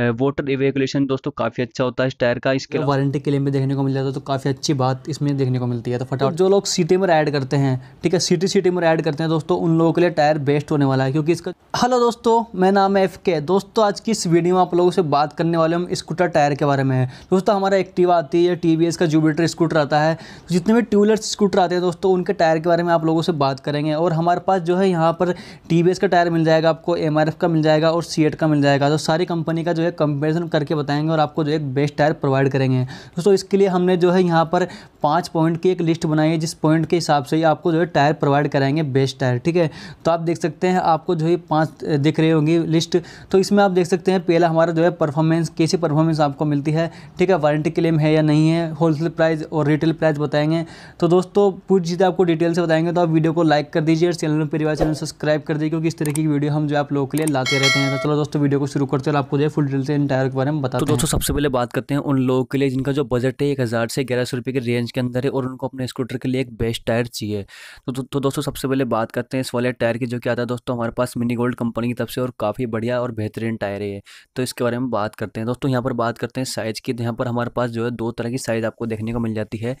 water इवेकुलेशन दोस्तों काफ़ी अच्छा होता है इस टायर का इसके वारंटी लिए में देखने को मिल जाता है तो काफ़ी अच्छी बात इसमें देखने को मिलती है तो फटाफट तो जो लोग सिटी में ऐड करते हैं ठीक है सिटी सिटी में ऐड करते हैं दोस्तों उन लोगों के लिए टायर बेस्ट होने वाला है क्योंकि इसका हेलो दोस्तों मैं नाम है एफ के दोस्तों आज की इस वीडियो में आप लोगों से बात करने वाले हम स्कूटर टायर के बारे में दोस्तों हमारा एक्टिवा आती है टी का जुबिटर स्कूटर आता है तो जितने भी टू व्हीलर स्कूटर आते हैं दोस्तों उनके टायर के बारे में आप लोगों से बात करेंगे और हमारे पास जो है यहाँ पर टी का टायर मिल जाएगा आपको एम का मिल जाएगा और सी का मिल जाएगा तो सारी कंपनी का जो है कंपेरिजन करके बताएंगे और आपको जो है बेस्ट टायर प्रोवाइड करेंगे दोस्तों इसके लिए हमने जो है यहाँ पर पाँच पॉइंट की एक लिस्ट बनाई है जिस पॉइंट के हिसाब से ही आपको जो है टायर प्रोवाइड कराएंगे बेस्ट टायर ठीक है तो आप देख सकते हैं आपको जो है पाँच दिख रही होंगी लिस्ट तो इसमें आप देख सकते हैं पहला हमारा जो है परफॉर्मेंस कैसी परफॉर्मेंस आपको मिलती है ठीक है वारंटी क्लेम है या नहीं है होलसेल प्राइस और रिटेल प्राइस बताएंगे तो दोस्तों पूरी चीज़ें आपको डिटेल से बताएंगे तो आप वीडियो को लाइक कर दीजिए और चैनल परिवार चैनल सब्सक्राइब कर दीजिए क्योंकि इस तरीके की वीडियो हम जो आप लोगों के लिए लाते रहते हैं तो चलो दोस्तों वीडियो को शुरू करते हैं आपको जो है फुल डिटेल से इन टायर के बारे में बताते तो दोस्तों सबसे पहले बात करते हैं उन लोगों के लिए जिनका जो बजट है एक हज़ार से ग्यारह सौ रुपये के रेंज के अंदर है और उनको अपने स्कूटर के लिए एक बेस्ट टायर चाहिए तो, तो, तो दोस्तों सबसे पहले बात करते हैं इस वाले टायर की जो कि आता है दोस्तों हमारे पास मिनी गोल्ड कंपनी की तरफ से और काफ़ी बढ़िया और बेहतरीन टायर है तो इसके बारे में बात करते हैं दोस्तों यहाँ पर बात करते हैं साइज़ की तो यहाँ पर हमारे पास जो है दो तरह की साइज़ आपको देखने को मिल जाती है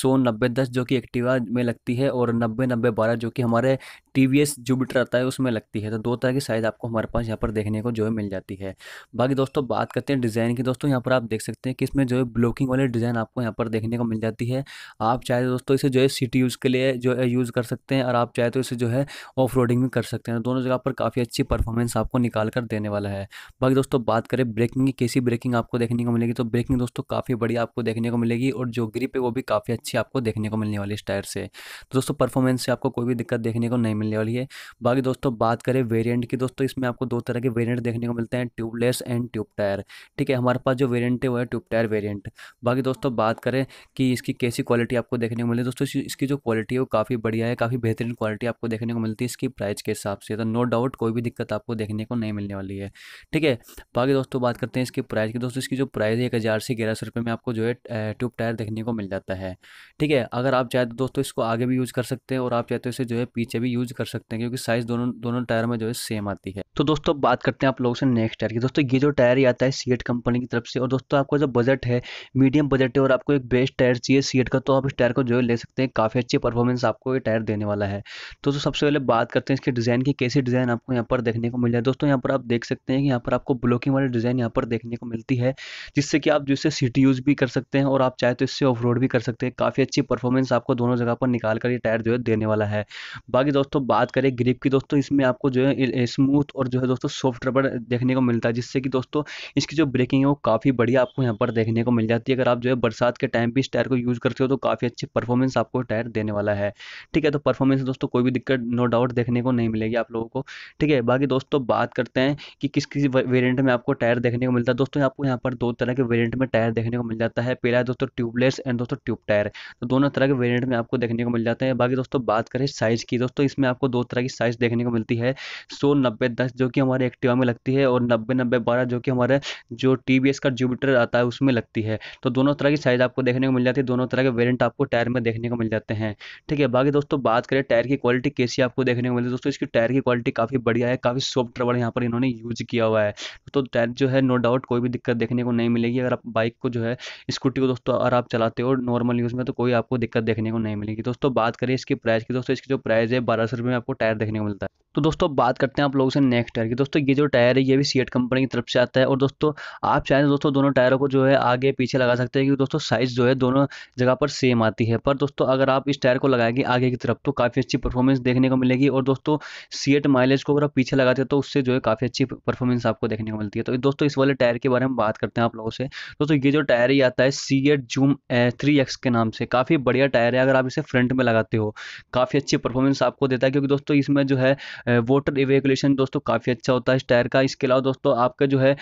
सो नब्बे दस जो कि एक्टिवा में लगती है और नब्बे नब्बे बारह जो कि हमारे टी वी एस जुबिटर आता है उसमें लगती है तो दो तरह की साइज़ आपको हमारे पास यहाँ पर देखने को जो है मिल जाती है बाकी दोस्तों बात करते हैं डिज़ाइन की दोस्तों यहाँ पर आप देख सकते हैं कि इसमें जो है ब्लॉकिंग वाले डिज़ाइन आपको यहाँ पर देखने को मिल जाती है आप चाहे तो दोस्तों इसे जो है सिटी यूज़ के लिए जो है यूज़ कर सकते हैं और आप चाहे तो इसे जो है ऑफ रोडिंग भी कर सकते हैं दोनों जगह पर काफ़ी अच्छी परफॉर्मेंस आपको निकाल कर देने वाला है बाकी दोस्तों बात करें ब्रेकिंग की कैसी ब्रेकिंग आपको देखने को मिलेगी तो ब्रेकिंग दोस्तों काफ़ी बढ़िया आपको देखने को मिलेगी और जो ग्रिप है वो भी काफ़ी अच्छी आपको देखने को मिलने वाली इस टायर से तो दोस्तों परफॉर्मेंस से आपको कोई भी दिक्कत देखने को नहीं मिलने वाली है बाकी दोस्तों बात करें वेरियंट की दोस्तों इसमें आपको दो तरह के वेरियंट देखने को मिलते हैं ट्यूबलेस एंड ट्यूब टायर ठीक है हमारे पास जो वेरियंट है वो है ट्यूब टायर वेरियंट बाकी दोस्तों बात करें कि इसकी कैसी क्वालिटी आपको देखने को मिली दोस्तों इसकी जो क्वालिटी है वो काफ़ी बढ़िया है काफ़ी बेहतरीन क्वालिटी आपको देखने को मिलती है इसकी प्राइस के हिसाब से तो नो डाउट कोई भी दिक्कत आपको देखने को नहीं मिलने वाली है ठीक है बाकी दोस्तों बात करते हैं इसकी प्राइस की दोस्तों इसकी जो प्राइस है एक हज़ार से ग्यारह सौ रुपये में आपको जो है ट्यूब टायर देखने को मिल जाता है ठीक है अगर आप चाहे तो दोस्तों इसको आगे भी यूज़ कर सकते हैं और आप चाहते हो तो इसे जो है पीछे भी यूज़ कर सकते हैं क्योंकि साइज़ दोनों दोनों टायर में जो है सेम आती है तो दोस्तों बात करते हैं आप लोगों से नेक्स्ट टायर की दोस्तों ये जो टायर ही आता है सीएट कंपनी की तरफ से और दोस्तों आपका जो बजट है मीडियम बजट है और आपको एक बेस्ट टायर चाहिए सीएट का तो आप इस टायर को जो है ले सकते हैं काफ़ी अच्छी परफॉर्मेंस आपको ये टायर देने वाला है तो, तो सबसे पहले बात करते हैं इसके डिज़ाइन की कैसी डिज़ाइन आपको यहाँ पर देखने को मिल जाए दोस्तों यहाँ पर आप देख सकते हैं कि यहाँ पर आपको ब्लॉकिंग वाली डिज़ाइन यहाँ पर देखने को मिलती है जिससे कि आप जिससे सिटी यूज़ भी कर सकते हैं और आप चाहे तो इससे ऑफ भी कर सकते हैं काफ़ी अच्छी परफॉर्मेंस आपको दोनों जगह पर निकाल कर ये टायर जो है देने वाला है बाकी दोस्तों बात करें ग्रिप की दोस्तों इसमें आपको जो है स्मूथ और जो है दोस्तों सॉफ्ट रबर देखने को मिलता है जिससे कि दोस्तों इसकी जो ब्रेकिंग है वो काफ़ी बढ़िया आपको यहाँ पर देखने को मिल जाती है अगर आप जो है बरसात के टाइम भी इस टायर को यूज़ करते हो तो काफ़ी अच्छी परफॉर्मेंस आपको टायर देने वाला है ठीक है तो परफॉर्मेंस दोस्तों कोई भी दिक्कत नो डाउट देखने को नहीं मिलेगी आप लोगों को ठीक है बाकी दोस्तों बात करते हैं कि किस किस वेरियंट में आपको टायर देखने को मिलता है दोस्तों आपको यहाँ पर दो तरह के वेरियंट में टायर देखने को मिल जाता है पहला है दोस्तों ट्यूबलेस एंड दोस्तों ट्यूब टायर तो दोनों तरह के वेरियंट में आपको देखने को मिल जाते हैं बाकी दोस्तों बात करें साइज़ की दोस्तों इसमें आपको दो तरह की साइज़ देखने को मिलती है सौ नब्बे दस जो कि हमारे एक्टिवा में लगती है और नब्बे नब्बे बारह जो कि हमारे जो टी का जुबिटर आता है उसमें लगती है तो दोनों तरह की साइज़ आपको देखने को मिल जाती है दोनों तरह के वेरियंट आपको टायर में देखने को मिल जाते हैं ठीक है बाकी दोस्तों बात करें टायर की क्वालिटी कैसी आपको देखने को मिलती है दोस्तों इसकी टायर की क्वालिटी काफ़ी बढ़िया है काफ़ी सॉफ्ट रबड़ यहाँ पर इन्होंने यूज़ किया हुआ है तो टायर जो है नो डाउट कोई भी दिक्कत देखने को नहीं मिलेगी अगर आप बाइक को जो है स्कूटी को दोस्तों अगर आप चलाते हो नॉर्मल यूज़ में तो कोई आपको दिक्कत देखने को नहीं मिलेगी दोस्तों बात करें इसकी प्राइस की दोस्तों इसकी जो प्राइस है बारह सौ रुपये में आपको टायर देखने को मिलता है तो दोस्तों बात करते हैं आप लोगों से नेक्स्ट टायर की दोस्तों ये जो टायर है ये भी सीएट कंपनी की तरफ से आता है और दोस्तों आप चाहें तो दोस्तों दोनों टायरों को जो है आगे पीछे लगा सकते हैं क्योंकि दोस्तों साइज़ जो है दोनों जगह पर सेम आती है पर दोस्तों अगर आप इस टायर को लगाएंगे आगे की तरफ तो काफ़ी अच्छी परफॉर्मेंस देखने को मिलेगी और दोस्तों सीएट माइलेज को अगर आप पीछे लगाते हैं तो उससे जो है काफ़ी अच्छी परफॉर्मेंस आपको देखने को मिलती है तो दोस्तों इस वाले टायर के बारे में बात करते हैं आप लोगों से दोस्तों ये जो टायर ही आता है C eight zoom three X के नाम से काफ़ी बढ़िया टायर है अगर आप इसे फ्रंट में लगाते हो काफ़ी अच्छी परफॉर्मेंस आपको देता है क्योंकि दोस्तों इसमें जो है वोटर इवेकुलेशन दोस्तों काफ़ी अच्छा होता है इस टायर का इसके अलावा दोस्तों आपका जो है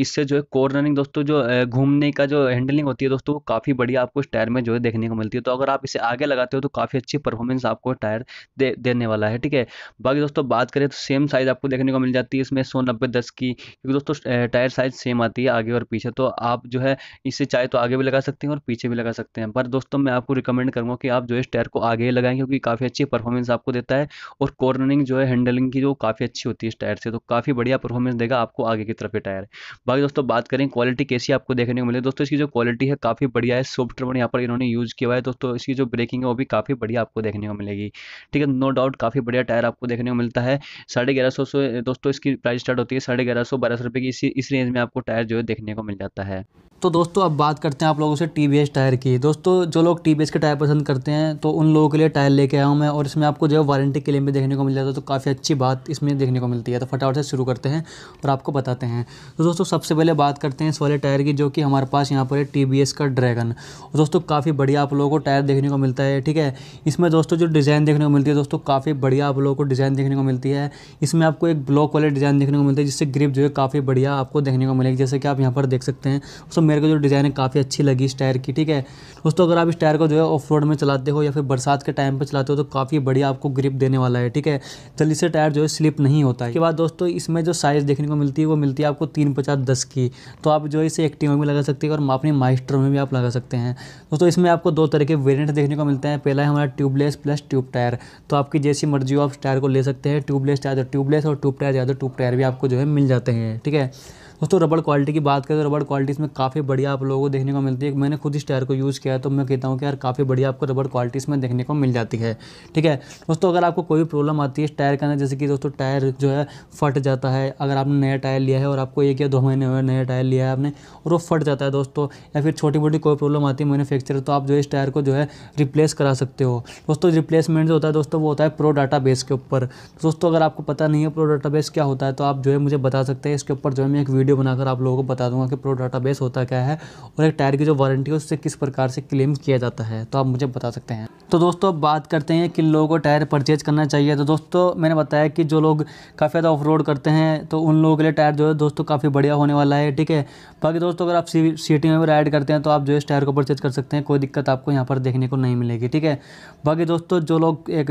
इससे जो है कोर रनिंग दोस्तों जो घूमने का जो हैंडलिंग होती है दोस्तों वो काफ़ी बढ़िया आपको इस टायर में जो है देखने को मिलती है तो अगर आप इसे आगे लगाते हो तो काफ़ी अच्छी परफॉर्मेंस आपको टायर दे देने वाला है ठीक है बाकी दोस्तों बात करें तो सेम साइज़ आपको देखने को मिल जाती है इसमें सौ नब्बे दस की क्योंकि दोस्तों टायर साइज़ सेम आती है आगे और पीछे तो आप जो है इसे चाहे तो आगे भी लगा सकते हैं और पीछे भी लगा सकते हैं पर दोस्तों मैं आपको रिकमेंड करूँगा कि आप जो है इस टायर को आगे लगाएं क्योंकि काफ़ी अच्छी परफॉर्मेंस आपको देता है और कॉर्नरिंग जो है हैंडलिंग की जो काफ़ी अच्छी होती है इस टायर से तो काफ़ी बढ़िया परफॉर्मेंस देगा आपको आगे की तरफ ये टायर बाकी दोस्तों बात करें क्वालिटी कैसी आपको देखने को मिले दोस्तों इसकी जो क्वालिटी है काफ़ी बढ़िया है सॉफ्ट रबड़ यहाँ पर इन्होंने यूज़ किया हुआ है दोस्तों इसकी जो ब्रेकिंग है वो भी काफ़ी बढ़िया आपको देखने को मिलेगी ठीक है नो डाउट काफ़ी बढ़िया टायर आपको देखने को मिलता है साढ़े ग्यारह सौ से दोस्तों इसकी प्राइस स्टार्ट होती है साढ़े ग्यारह सौ बारह सौ रुपये की इसी इस रेंज में आपको टायर जो है देखने को मिल जाता है तो दोस्तों अब बात करते हैं आप लोगों से टी टायर की दोस्तों जो लोग टी के टायर पसंद करते हैं तो उन लोगों के लिए टायर लेके आया हूँ मैं और इसमें आपको जो है वारंटी क्लेम भी देखने को मिल जाता है तो काफ़ी अच्छी बात इसमें देखने को मिलती है तो फटाफट से शुरू करते हैं और आपको बताते हैं तो दोस्तों सबसे पहले बात करते हैं इस वाले टायर की जो कि हमारे पास यहाँ पर है टी का ड्रैगन और दोस्तों काफ़ी बढ़िया आप लोगों को टायर देखने को मिलता है ठीक है इसमें दोस्तों जो डिज़ाइन देखने को मिलती है दोस्तों काफ़ी बढ़िया आप लोगों को डिज़ाइन देखने को मिलती है इसमें आपको एक ब्लॉक वाले डिज़ाइन देखने को मिलता है जिससे ग्रिप जो है काफ़ी बढ़िया आपको देखने को मिलेगी जैसे कि आप यहाँ पर देख सकते हैं मेरे को जो डिज़ाइन है काफ़ी अच्छी लगी इस टायर की ठीक है दोस्तों अगर आप इस टायर को जो है ऑफ रोड में चलाते हो या फिर बरसात के टाइम पर चलाते हो तो काफ़ी बढ़िया आपको ग्रिप देने वाला है ठीक है जल्दी से टायर जो है स्लिप नहीं होता है इसके बाद दोस्तों इसमें जो साइज़ देखने को मिलती है वो मिलती है आपको तीन पचास दस की तो आप जो इसे एक्टिव में लगा सकते हैं और अपने माइस्टर में भी आप लगा सकते हैं दोस्तों इसमें आपको दो तरह के वेरियंट देखने को मिलते हैं पहला है हमारा ट्यूबलेस प्लस ट्यूब टायर तो आपकी जैसी मर्जी हो आप टायर को ले सकते हैं ट्यूबलेस टायर ट्यूबलेस और ट्यूब टायर ज़्यादा ट्यूब टायर भी आपको जो है मिल जाते हैं ठीक है दोस्तों रबड़ क्वालिटी की बात करें तो रबड़ क्वालिटी इसमें काफ़ी बढ़िया आप लोगों को देखने को मिलती है मैंने खुद इस टायर को यूज़ किया है तो मैं कहता हूँ कि यार काफ़ी बढ़िया आपको रबड़ क्वालिटी इसमें देखने को मिल जाती है ठीक है दोस्तों अगर आपको कोई प्रॉब्लम आती है इस टायर के अंदर जैसे कि दोस्तों टायर जो है फट जाता है अगर आपने नया टायर लिया है और आपको एक या दो महीने हुए नया टायर लिया है आपने और वो फट जाता है दोस्तों या फिर छोटी मोटी कोई प्रॉब्लम आती है मैनुफेक्चर तो आप जो इस टायर को जो है रिप्लेस करा सकते हो दोस्तों रिप्लेसमेंट जो होता है दोस्तों वो होता है प्रो डाटा बेस के ऊपर दोस्तों अगर आपको पता नहीं है प्रो डाटा बेस क्या होता है तो आप जो है मुझे बता सकते हैं इसके ऊपर जो है मैं एक वीडियो वीडियो बनाकर आप लोगों को बता दूंगा कि प्रो डाटा बेस होता क्या है और एक टायर की जो वारंटी है उससे किस प्रकार से क्लेम किया जाता है तो आप मुझे बता सकते हैं तो दोस्तों अब बात करते हैं किन लोगों को टायर परचेज करना चाहिए तो दोस्तों मैंने बताया कि जो लोग काफ़ी ज़्यादा ऑफ रोड करते हैं तो उन लोगों के लिए टायर जो है दोस्तों काफ़ी बढ़िया होने वाला है ठीक है बाकी दोस्तों अगर आप सीटी सिटी में भी राइड करते हैं तो आप जो है इस टायर को परचेज कर सकते हैं कोई दिक्कत आपको यहाँ पर देखने को नहीं मिलेगी ठीक है बाकी दोस्तों जो लोग एक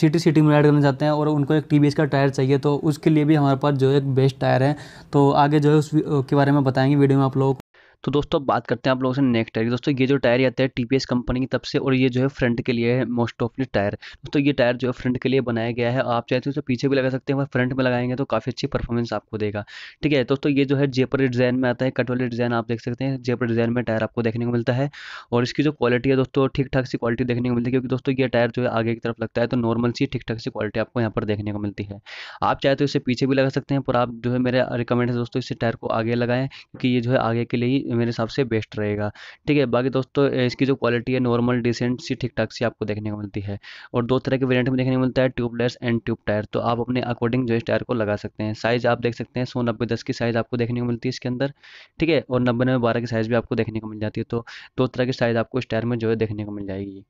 सिटी सिटी में राइड करना चाहते हैं और उनको एक टी का टायर चाहिए तो उसके लिए भी हमारे पास जो एक बेस्ट टायर है तो आगे जो उसके है बारे में बताएंगे वीडियो में आप लोगों को तो दोस्तों बात करते हैं आप लोगों से नेक्स्ट टायर दोस्तों ये जो टायर आता है टी कंपनी की तब से और ये जो है फ्रंट के लिए है मोस्ट ऑफली टायर दोस्तों ये टायर जो है फ्रंट के लिए बनाया गया है आप हो तो इसे पीछे भी लगा सकते हैं वह फ्रंट में लगाएंगे तो काफ़ी अच्छी परफॉर्मेंस आपको देगा ठीक है दोस्तों ये जो है जेपर डिज़ाइन में आता है कट वाले डिज़ाइन आप देख सकते हैं जेपर डिज़ाइन में टायर आपको देखने को मिलता है और इसकी जो क्वालिटी है दोस्तों ठीक ठाक सी क्वालिटी देखने को मिलती है क्योंकि दोस्तों ये टायर जो है आगे की तरफ लगता है तो नॉर्मल सी ठीक ठाक सी क्वालिटी आपको यहाँ पर देखने को मिलती है आप चाहे तो इसे पीछे भी लगा सकते हैं पर आप जो है मेरा रिकमेंड है दोस्तों इसे टायर को आगे लगाएं क्योंकि ये जो है आगे के लिए ही मेरे हिसाब से बेस्ट रहेगा ठीक है बाकी दोस्तों इसकी जो क्वालिटी है नॉर्मल डिसेंट सी ठीक ठाक सी आपको देखने को मिलती है और दो तरह के वेरियंट में देखने को मिलता है tube tubeless and tube tyre तो आप अपने अकॉर्डिंग जो इस टायर को लगा सकते हैं साइज़ आप देख सकते हैं सौ नब्बे दस की साइज़ आपको देखने को मिलती है इसके अंदर ठीक है और नब्बे नब्बे बारह की साइज़ भी आपको देखने को मिल जाती है तो दो तरह की साइज़ आपको इस टायर में जो है देखने को मिल जाएगी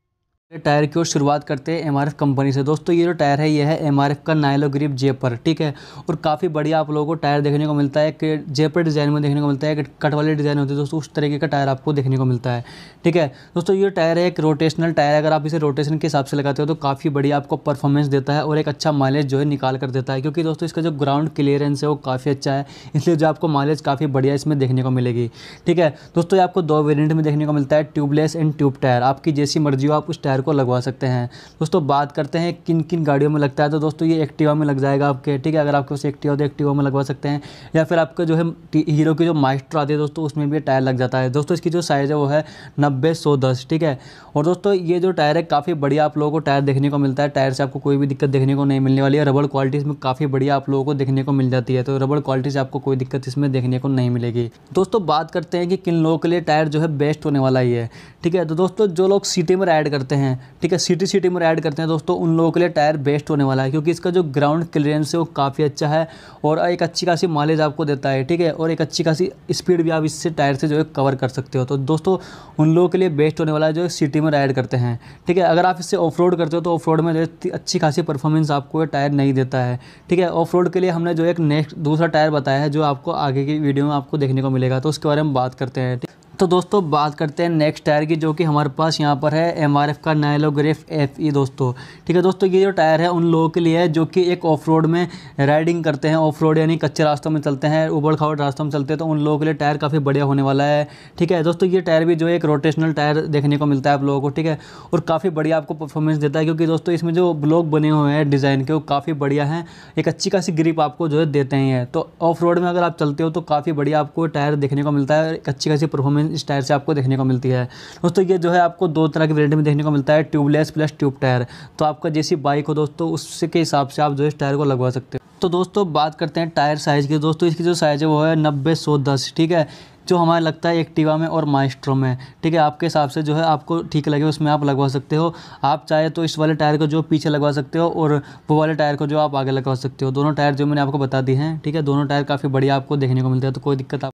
टायर की ओर शुरुआत करते हैं एमआरएफ कंपनी से दोस्तों ये जो टायर है ये है एमआरएफ का नायलो ग्रिप जेपर ठीक है और काफ़ी बढ़िया आप लोगों को टायर देखने को मिलता है कि जेपर डिज़ाइन में देखने को मिलता है कि कट वाले डिज़ाइन होते हैं दोस्तों उस तरीके का टायर आपको देखने को मिलता है ठीक है दोस्तों ये टायर है एक रोटेशनल टायर अगर आप इसे रोटेशन के हिसाब से लगाते हो तो काफ़ी बढ़िया आपको परफॉर्मेंस देता है और एक अच्छा माइलेज जो है निकाल कर देता है क्योंकि दोस्तों इसका जो ग्राउंड क्लियरेंस है वो काफ़ी अच्छा है इसलिए जो आपको माइलेज काफ़ी बढ़िया इसमें देखने को मिलेगी ठीक है दोस्तों ये आपको दो वेरियंट में देखने को मिलता है ट्यूबलेस एंड ट्यूब टायर आपकी जैसी मर्जी हो आप उस टायर को लगवा सकते हैं दोस्तों बात करते हैं किन किन गाड़ियों में लगता है तो दोस्तों ये एक्टिवा में लग जाएगा आपके ठीक है अगर आपके पास एक्टिवा तो एक्टिवा में लगवा सकते हैं या फिर आपका जो है हीरो की जो माइस्ट्रो आती है दोस्तों उसमें भी टायर लग जाता है दोस्तों इसकी जो साइज़ है वो है नब्बे सौ दस ठीक है और दोस्तों ये जो टायर है काफ़ी बढ़िया आप लोगों को टायर देखने को मिलता है टायर से आपको कोई भी दिक्कत देखने को नहीं मिलने वाली है रबड़ क्वालिटी इसमें काफ़ी बढ़िया आप लोगों को देखने को मिल जाती है तो रबड़ क्वालिटी से आपको कोई दिक्कत इसमें देखने को नहीं मिलेगी दोस्तों बात करते हैं कि किन लोगों के लिए टायर जो है बेस्ट होने वाला ही है ठीक है तो दोस्तों जो लोग सिटी में राइड करते हैं हैं ठीक है सिटी सिटी में ऐड करते हैं दोस्तों उन लोगों के लिए टायर बेस्ट होने वाला है क्योंकि इसका जो ग्राउंड क्लियरेंस है वो काफ़ी अच्छा है और एक अच्छी खासी माइलेज आपको देता है ठीक है और एक अच्छी खासी स्पीड भी आप इससे टायर से जो है कवर कर सकते हो तो दोस्तों उन लोगों के लिए बेस्ट होने वाला है जो सिटी में राइड करते हैं ठीक है अगर आप इससे ऑफ करते हो तो ऑफ में जो है अच्छी खासी परफॉर्मेंस आपको टायर नहीं देता है ठीक है ऑफ के लिए हमने जो एक नेक्स्ट दूसरा टायर बताया है जो आपको आगे की वीडियो में आपको देखने को मिलेगा तो उसके बारे में बात करते हैं तो दोस्तों बात करते हैं नेक्स्ट टायर की जो कि हमारे पास यहाँ पर है एम आर एफ़ का नायलोग्रेफ एफ ई दोस्तों ठीक है दोस्तों ये जो टायर है उन लोगों के लिए है जो कि एक ऑफ रोड में राइडिंग करते हैं ऑफ रोड यानी कच्चे रास्तों में चलते हैं उबड़ खाबड़ रास्तों में चलते हैं तो उन लोगों के लिए टायर काफ़ी बढ़िया होने वाला है ठीक है दोस्तों ये टायर भी जो एक रोटेशनल टायर देखने को मिलता है आप लोगों को ठीक है और काफ़ी बढ़िया आपको परफॉर्मेंस देता है क्योंकि दोस्तों इसमें जो ब्लॉक बने हुए हैं डिज़ाइन के वो काफ़ी बढ़िया हैं एक अच्छी खासी ग्रिप आपको जो है देते हैं तो ऑफ रोड में अगर आप चलते हो तो काफ़ी बढ़िया आपको टायर देखने को मिलता है एक अच्छी खासी परफॉर्मेंस परफॉर्मेंस इस टायर से आपको देखने को मिलती है दोस्तों ये जो है आपको दो तरह की वेरियंट में देखने को मिलता है ट्यूबलेस प्लस ट्यूब टायर तो आपका जैसी बाइक हो दोस्तों उसके हिसाब से आप जो है इस टायर को लगवा सकते हो तो दोस्तों बात करते हैं टायर साइज़ की दोस्तों इसकी जो साइज़ है वो है नब्बे सौ दस ठीक है जो हमारा लगता है एक्टिवा में और माइस्ट्रो में ठीक है आपके हिसाब से जो है आपको ठीक लगे उसमें आप लगवा सकते हो आप चाहे तो इस वाले टायर को जो पीछे लगवा सकते हो और वो वाले टायर को जो आप आगे लगवा सकते हो दोनों टायर जो मैंने आपको बता दिए हैं ठीक है दोनों टायर काफ़ी बढ़िया आपको देखने को मिलते हैं तो कोई दिक्कत आप